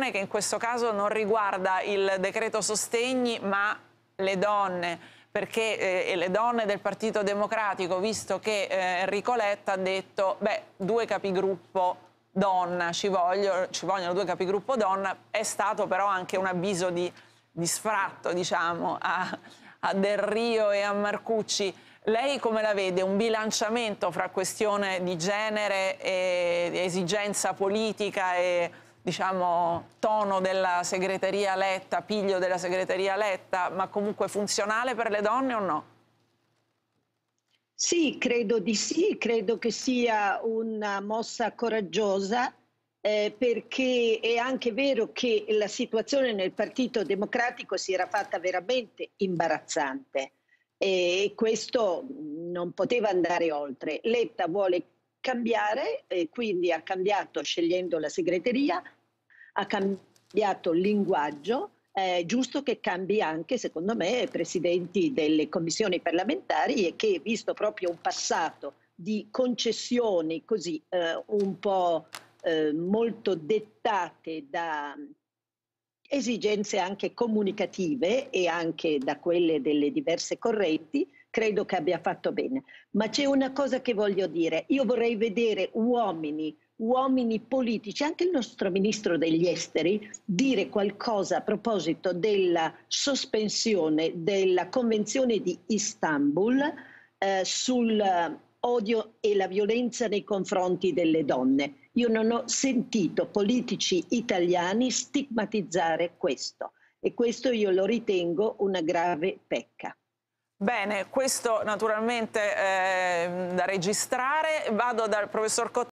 discussione che in questo caso non riguarda il decreto sostegni ma le donne perché eh, le donne del Partito Democratico, visto che eh, Enrico Letta ha detto, beh, due capigruppo donna, ci, voglio, ci, vogliono due capigruppo donna, è stato però anche un avviso di, di sfratto, diciamo, a, a, Del Rio e a Marcucci. Lei come la vede? Un bilanciamento fra questione di genere e esigenza politica e diciamo, tono della segreteria Letta, piglio della segreteria Letta, ma comunque funzionale per le donne o no? Sì, credo di sì, credo che sia una mossa coraggiosa eh, perché è anche vero che la situazione nel Partito Democratico si era fatta veramente imbarazzante e questo non poteva andare oltre. Letta vuole cambiare e quindi ha cambiato scegliendo la segreteria, ha cambiato il linguaggio, è giusto che cambi anche, secondo me, presidenti delle commissioni parlamentari e che, visto proprio un passato di concessioni così eh, un po' eh, molto dettate da esigenze anche comunicative e anche da quelle delle diverse correnti, credo che abbia fatto bene. Ma c'è una cosa che voglio dire, io vorrei vedere uomini, uomini politici, anche il nostro ministro degli esteri, dire qualcosa a proposito della sospensione della Convenzione di Istanbul eh, sull'odio eh, e la violenza nei confronti delle donne io non ho sentito politici italiani stigmatizzare questo e questo io lo ritengo una grave pecca. Bene, questo naturalmente è eh, da registrare. Vado dal professor Cotta.